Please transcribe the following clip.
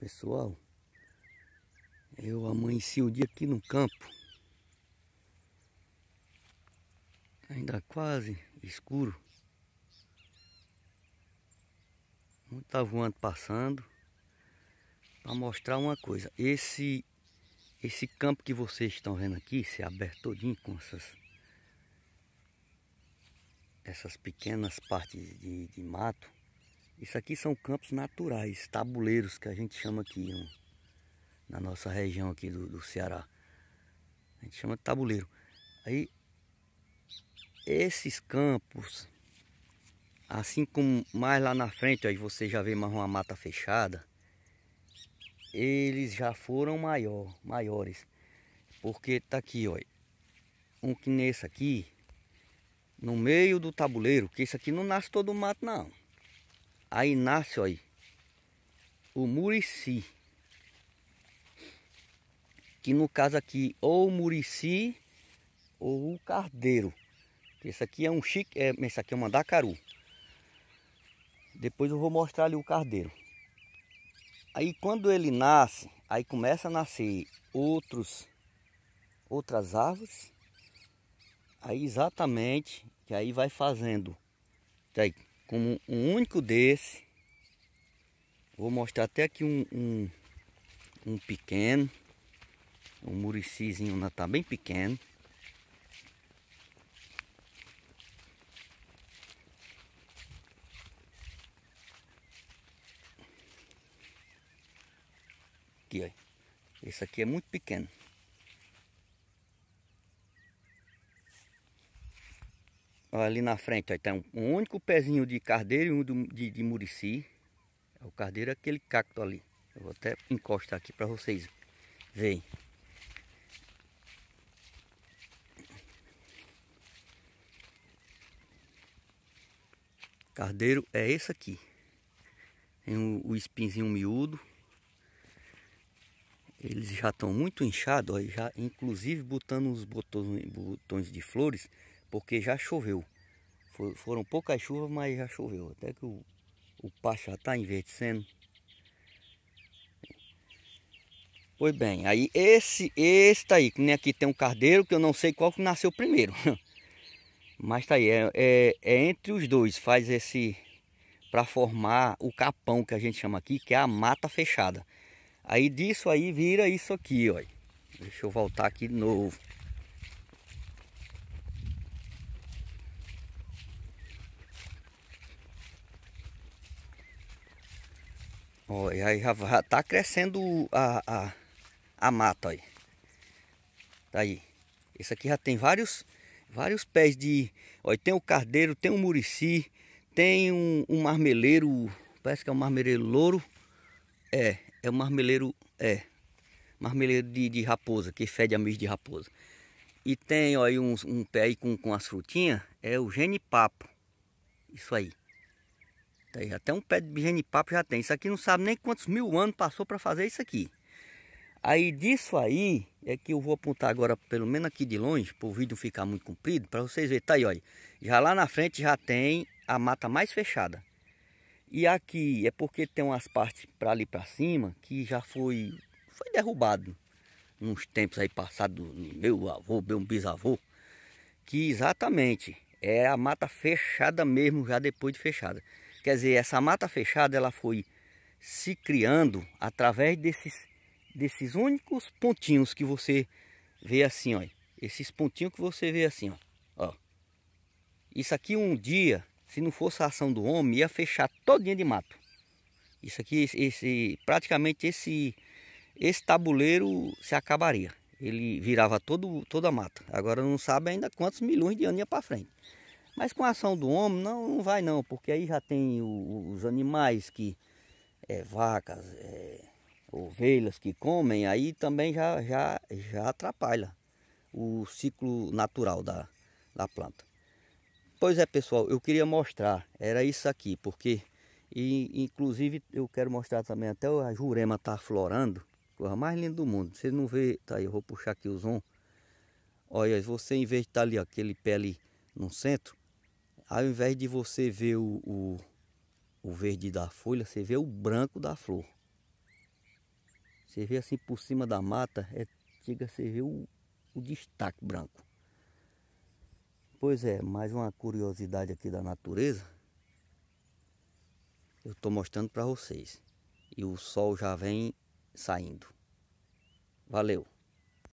Pessoal, eu amanheci o dia aqui no campo. Ainda quase escuro. Muita tá voando passando. Para mostrar uma coisa. Esse, esse campo que vocês estão vendo aqui, se aberto todinho com essas essas pequenas partes de, de mato isso aqui são campos naturais, tabuleiros que a gente chama aqui um, na nossa região aqui do, do Ceará. A gente chama de tabuleiro. Aí esses campos, assim como mais lá na frente, aí você já vê mais uma mata fechada, eles já foram maior, maiores. Porque tá aqui, ó. Um que nesse aqui, no meio do tabuleiro, que isso aqui não nasce todo mato não. Aí nasce, olha, o murici. Que no caso aqui, ou o murici ou o cardeiro. Esse aqui é um chique, é, esse aqui é um mandacaru. Depois eu vou mostrar ali o cardeiro. Aí quando ele nasce, aí começa a nascer outros, outras árvores. Aí exatamente, que aí vai fazendo. Tá aí como um único desse. Vou mostrar até aqui um, um, um pequeno. Um muricizinho ainda tá bem pequeno. Aqui, ó. Esse aqui é muito pequeno. Ali na frente ó, tem tá um único pezinho de cardeiro e um de, de murici. É o cardeiro é aquele cacto ali. Eu vou até encostar aqui para vocês verem. Cardeiro é esse aqui. Tem o, o espinzinho miúdo. Eles já estão muito inchados, ó, já inclusive botando os botões, botões de flores porque já choveu. For, foram poucas chuvas, mas já choveu. Até que o, o pasto já está envelhecendo. Pois bem, aí esse, esse tá aí, que nem aqui tem um cardeiro, que eu não sei qual que nasceu primeiro. Mas tá aí, é, é, é entre os dois, faz esse, para formar o capão que a gente chama aqui, que é a mata fechada. Aí disso aí vira isso aqui, ó. Deixa eu voltar aqui de novo. Olha, aí já, já tá crescendo a, a, a mata aí. Tá aí. Esse aqui já tem vários, vários pés de... Olha, tem o cardeiro, tem o murici, tem um, um marmeleiro... Parece que é um marmeleiro louro. É, é um marmeleiro... É, marmeleiro de, de raposa, que fede a mis de raposa. E tem, olha, um, um pé aí com, com as frutinhas. É o genipapo. Isso aí. Tem até um pé de genipapo já tem. Isso aqui não sabe nem quantos mil anos passou para fazer isso aqui. Aí disso aí, é que eu vou apontar agora, pelo menos aqui de longe, para o vídeo ficar muito comprido, para vocês verem. Tá aí, olha. Já lá na frente já tem a mata mais fechada. E aqui é porque tem umas partes para ali para cima que já foi, foi derrubado. Uns tempos aí passados, meu avô, meu bisavô. Que exatamente é a mata fechada mesmo, já depois de fechada. Quer dizer, essa mata fechada ela foi se criando através desses, desses únicos pontinhos que você vê assim, ó. Esses pontinhos que você vê assim, ó. ó. Isso aqui um dia, se não fosse a ação do homem, ia fechar todinha de mato. Isso aqui, esse, praticamente esse, esse tabuleiro se acabaria. Ele virava todo, toda a mata. Agora não sabe ainda quantos milhões de anos ia para frente. Mas com a ação do homem não, não vai não, porque aí já tem o, os animais que, é, vacas, é, ovelhas que comem, aí também já, já, já atrapalha o ciclo natural da, da planta. Pois é pessoal, eu queria mostrar, era isso aqui, porque e, inclusive eu quero mostrar também até a jurema estar tá florando, coisa mais linda do mundo. Vocês não vê, tá aí, eu vou puxar aqui o zoom. Olha, você em vez de estar tá ali aquele pé ali no centro, ao invés de você ver o, o, o verde da folha, você vê o branco da flor. Você vê assim por cima da mata, é, chega a você ver o, o destaque branco. Pois é, mais uma curiosidade aqui da natureza. Eu estou mostrando para vocês. E o sol já vem saindo. Valeu!